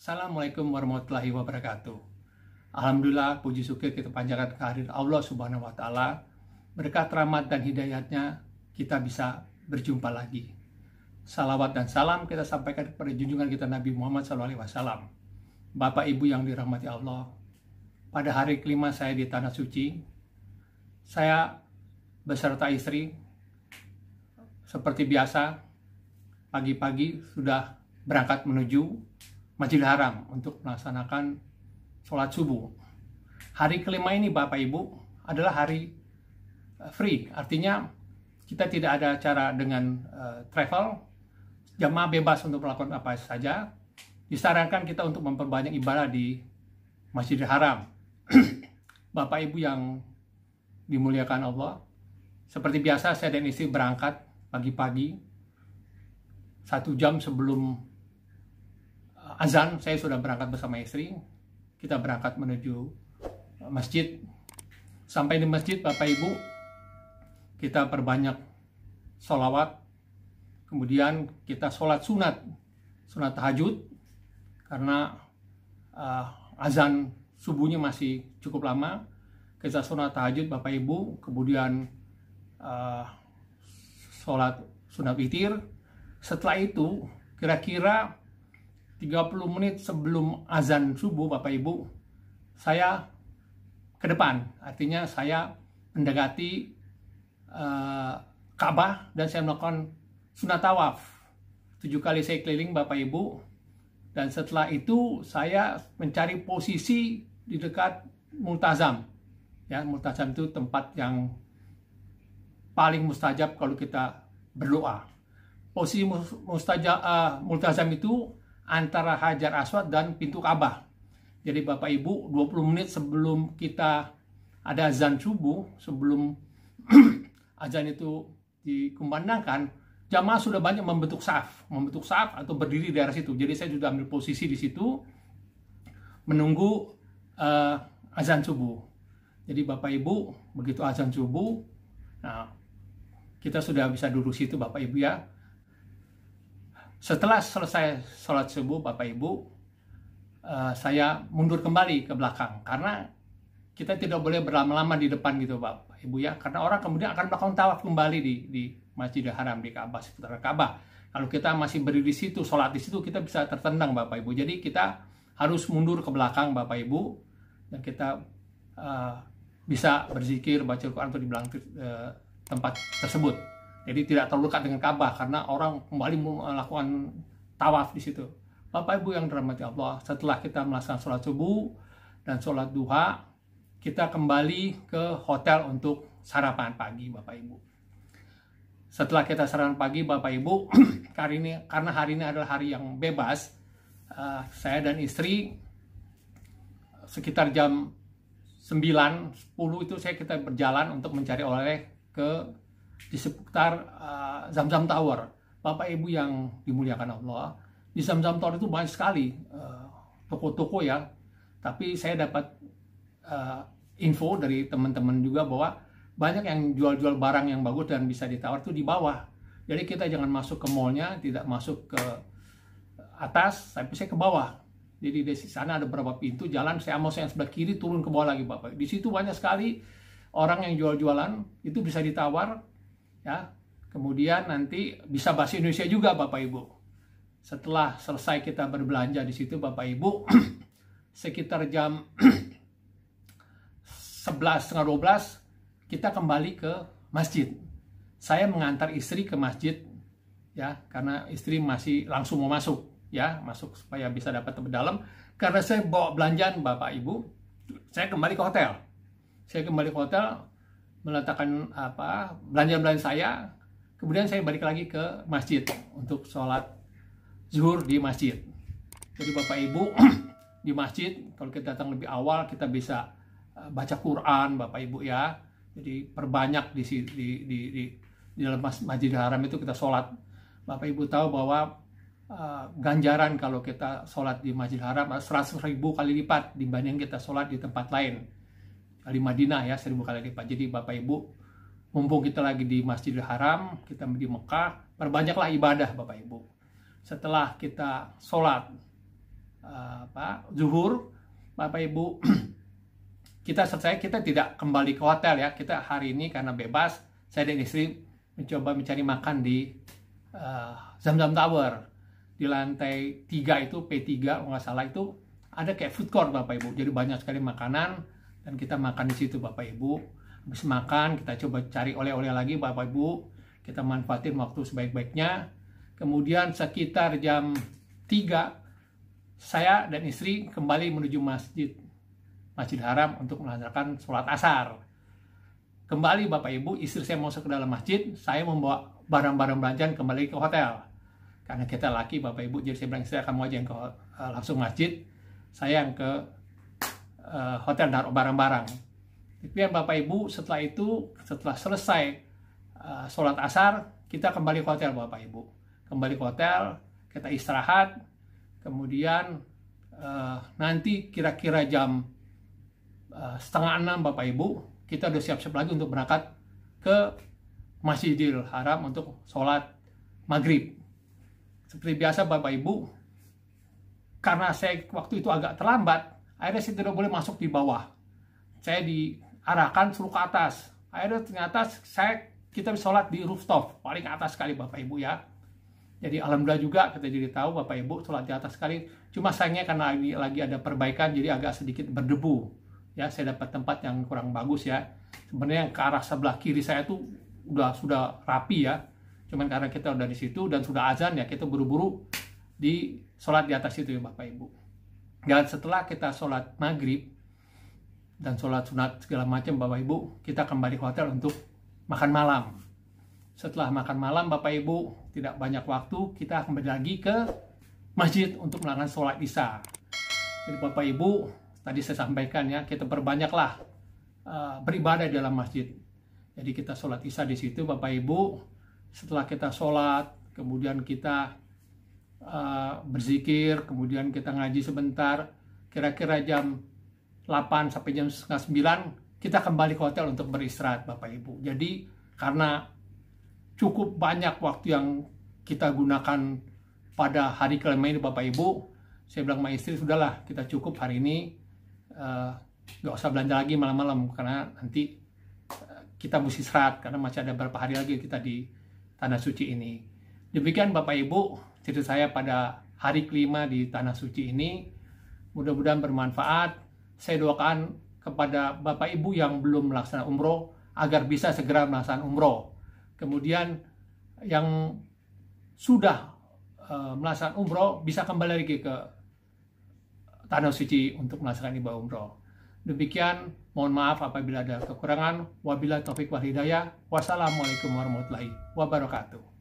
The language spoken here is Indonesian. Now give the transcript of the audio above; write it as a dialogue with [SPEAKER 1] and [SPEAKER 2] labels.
[SPEAKER 1] Assalamualaikum warahmatullahi wabarakatuh. Alhamdulillah puji syukur kita panjangkan kehadiran Allah Subhanahu wa taala. Berkat rahmat dan hidayatnya kita bisa berjumpa lagi. Salawat dan salam kita sampaikan kepada junjungan kita Nabi Muhammad SAW. Bapak Ibu yang dirahmati Allah, pada hari kelima saya di Tanah Suci, saya beserta istri, seperti biasa, pagi-pagi sudah berangkat menuju Masjidil Haram untuk melaksanakan sholat subuh. Hari kelima ini Bapak Ibu adalah hari eh, free, artinya kita tidak ada cara dengan uh, travel, jamaah bebas untuk melakukan apa saja. Disarankan kita untuk memperbanyak ibadah di Masjidil Haram. Bapak Ibu yang dimuliakan Allah, seperti biasa saya dan istri berangkat pagi-pagi, satu jam sebelum azan saya sudah berangkat bersama istri kita berangkat menuju masjid sampai di masjid bapak ibu kita perbanyak sholawat kemudian kita sholat sunat sunat tahajud karena uh, azan subuhnya masih cukup lama kita sunat tahajud bapak ibu kemudian uh, sholat sunat witir setelah itu kira-kira 30 menit sebelum azan subuh Bapak Ibu saya ke depan artinya saya mendekati uh, Ka'bah dan saya melakukan sunat tawaf tujuh kali saya keliling Bapak Ibu dan setelah itu saya mencari posisi di dekat multazam ya multazam itu tempat yang paling mustajab kalau kita berdoa posisi mustajab uh, multazam itu antara Hajar Aswad dan pintu Ka'bah. Jadi Bapak Ibu 20 menit sebelum kita ada azan subuh, sebelum azan itu dikumandangkan, jamaah sudah banyak membentuk saf, membentuk saf atau berdiri di daerah situ. Jadi saya sudah ambil posisi di situ menunggu uh, azan subuh. Jadi Bapak Ibu begitu azan subuh, nah kita sudah bisa duduk situ Bapak Ibu ya setelah selesai sholat subuh, Bapak Ibu, eh, saya mundur kembali ke belakang karena kita tidak boleh berlama-lama di depan gitu, Bapak Ibu ya, karena orang kemudian akan melakukan tawaf kembali di, di Masjidil Haram di Ka'bah seputar Ka'bah. Kalau kita masih berdiri di situ, sholat di situ kita bisa tertendang, Bapak Ibu. Jadi kita harus mundur ke belakang, Bapak Ibu, dan kita uh, bisa berzikir, baca Al-Quran di belakang uh, eh, tempat tersebut. Jadi tidak terluka dengan Ka'bah karena orang kembali melakukan tawaf di situ. Bapak Ibu yang dirahmati Allah, setelah kita melaksanakan sholat subuh dan sholat duha, kita kembali ke hotel untuk sarapan pagi Bapak Ibu. Setelah kita sarapan pagi Bapak Ibu, hari ini, karena hari ini adalah hari yang bebas, eh, saya dan istri sekitar jam 9, 10 itu saya kita berjalan untuk mencari oleh ke di seputar uh, eh, zam Tower. Bapak Ibu yang dimuliakan Allah, di Zamzam Tower itu banyak sekali eh, toko-toko uh, ya. Tapi saya dapat uh, info dari teman-teman juga bahwa banyak yang jual-jual barang yang bagus dan bisa ditawar itu di bawah. Jadi kita jangan masuk ke mallnya, tidak masuk ke atas, tapi saya ke bawah. Jadi di sana ada beberapa pintu jalan, saya mau yang sebelah kiri turun ke bawah lagi Bapak. Di situ banyak sekali orang yang jual-jualan, itu bisa ditawar, ya kemudian nanti bisa bahasa Indonesia juga Bapak Ibu setelah selesai kita berbelanja di situ Bapak Ibu sekitar jam 11.30 12 kita kembali ke masjid saya mengantar istri ke masjid ya karena istri masih langsung mau masuk ya masuk supaya bisa dapat dalam. karena saya bawa belanjaan Bapak Ibu saya kembali ke hotel saya kembali ke hotel meletakkan apa belanja-belanja saya kemudian saya balik lagi ke masjid untuk sholat zuhur di masjid jadi bapak ibu di masjid kalau kita datang lebih awal kita bisa eh, baca Quran bapak ibu ya jadi perbanyak di di di, di, di dalam masjid haram itu kita sholat bapak ibu tahu bahwa uh, ganjaran kalau kita sholat di masjid haram 100 ribu kali lipat dibanding kita sholat di tempat lain Ali Madinah ya seribu kali lipat. Jadi Bapak Ibu, mumpung kita lagi di Masjidil Haram, kita di Mekah, perbanyaklah ibadah Bapak Ibu. Setelah kita sholat eh, apa, zuhur, Bapak Ibu, kita selesai, kita tidak kembali ke hotel ya. Kita hari ini karena bebas, saya dan istri mencoba mencari makan di uh, eh, -Zam Tower di lantai tiga itu P3 nggak salah itu ada kayak food court Bapak Ibu jadi banyak sekali makanan dan kita makan di situ Bapak Ibu habis makan kita coba cari oleh-oleh lagi Bapak Ibu kita manfaatin waktu sebaik-baiknya kemudian sekitar jam 3 saya dan istri kembali menuju masjid Masjid Haram untuk melaksanakan sholat asar kembali Bapak Ibu istri saya masuk ke dalam masjid saya membawa barang-barang belanjaan kembali ke hotel karena kita laki Bapak Ibu jadi saya bilang saya kamu aja yang ke eh, langsung masjid saya yang ke Eh, hotel naruh barang-barang. yang Bapak Ibu setelah itu setelah selesai uh, sholat asar kita kembali ke hotel Bapak Ibu. Kembali ke hotel kita istirahat kemudian uh, nanti kira-kira jam uh, setengah enam Bapak Ibu kita udah siap-siap lagi untuk berangkat ke Masjidil Haram untuk sholat maghrib. Seperti biasa Bapak Ibu, karena saya waktu itu agak terlambat, Akhirnya saya tidak boleh masuk di bawah. Saya diarahkan suruh ke atas. Akhirnya ternyata saya kita bisa sholat di rooftop, paling atas sekali Bapak Ibu ya. Jadi alhamdulillah juga kita jadi tahu Bapak Ibu sholat di atas sekali. Cuma sayangnya karena lagi, lagi ada perbaikan jadi agak sedikit berdebu. Ya saya dapat tempat yang kurang bagus ya. Sebenarnya yang ke arah sebelah kiri saya itu udah sudah rapi ya. Cuman karena kita udah di situ dan sudah azan ya kita buru-buru di sholat di atas itu ya Bapak Ibu. Dan setelah kita sholat maghrib dan sholat sunat segala macam Bapak Ibu, kita kembali ke hotel untuk makan malam. Setelah makan malam Bapak Ibu tidak banyak waktu, kita kembali lagi ke masjid untuk melakukan sholat isya. Jadi Bapak Ibu, tadi saya sampaikan ya, kita perbanyaklah uh, beribadah di dalam masjid. Jadi kita sholat isya di situ Bapak Ibu, setelah kita sholat, kemudian kita Eh, berzikir, kemudian kita ngaji sebentar, kira-kira jam 8 sampai jam 9 kita kembali ke hotel untuk beristirahat Bapak Ibu. Jadi karena cukup banyak waktu yang kita gunakan pada hari kelima ini Bapak Ibu, saya bilang sama istri sudahlah kita cukup hari ini uh, eh, gak usah belanja lagi malam-malam karena nanti eh, kita mesti istirahat karena masih ada beberapa hari lagi kita di tanah suci ini. Demikian Bapak Ibu, cerita saya pada hari kelima di Tanah Suci ini. Mudah-mudahan bermanfaat. Saya doakan kepada Bapak Ibu yang belum melaksanakan umroh agar bisa segera melaksanakan umroh. Kemudian yang sudah eh, melaksanakan umroh bisa kembali lagi ke Tanah Suci untuk melaksanakan ibadah umroh. Demikian, mohon maaf apabila ada kekurangan. Wabillahi taufik wal hidayah. Wassalamualaikum warahmatullahi wabarakatuh.